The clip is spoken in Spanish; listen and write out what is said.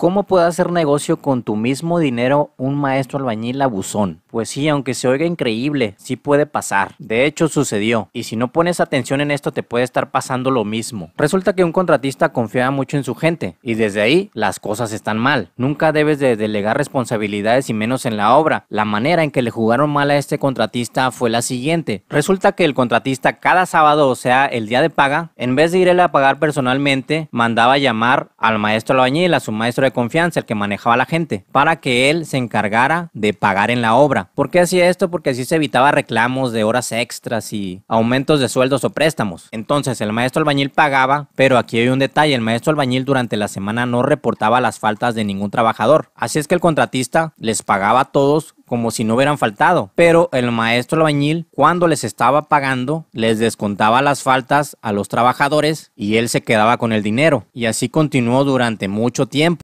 ¿Cómo puede hacer negocio con tu mismo dinero un maestro albañil abusón? Pues sí, aunque se oiga increíble, sí puede pasar. De hecho, sucedió. Y si no pones atención en esto, te puede estar pasando lo mismo. Resulta que un contratista confiaba mucho en su gente. Y desde ahí, las cosas están mal. Nunca debes de delegar responsabilidades y menos en la obra. La manera en que le jugaron mal a este contratista fue la siguiente. Resulta que el contratista cada sábado, o sea, el día de paga, en vez de irle a pagar personalmente, mandaba llamar al maestro albañil, a su maestro de confianza, el que manejaba la gente, para que él se encargara de pagar en la obra. ¿Por qué hacía esto? Porque así se evitaba reclamos de horas extras y aumentos de sueldos o préstamos. Entonces el maestro albañil pagaba, pero aquí hay un detalle, el maestro albañil durante la semana no reportaba las faltas de ningún trabajador. Así es que el contratista les pagaba a todos como si no hubieran faltado. Pero el maestro albañil, cuando les estaba pagando, les descontaba las faltas a los trabajadores y él se quedaba con el dinero. Y así continuó durante mucho tiempo.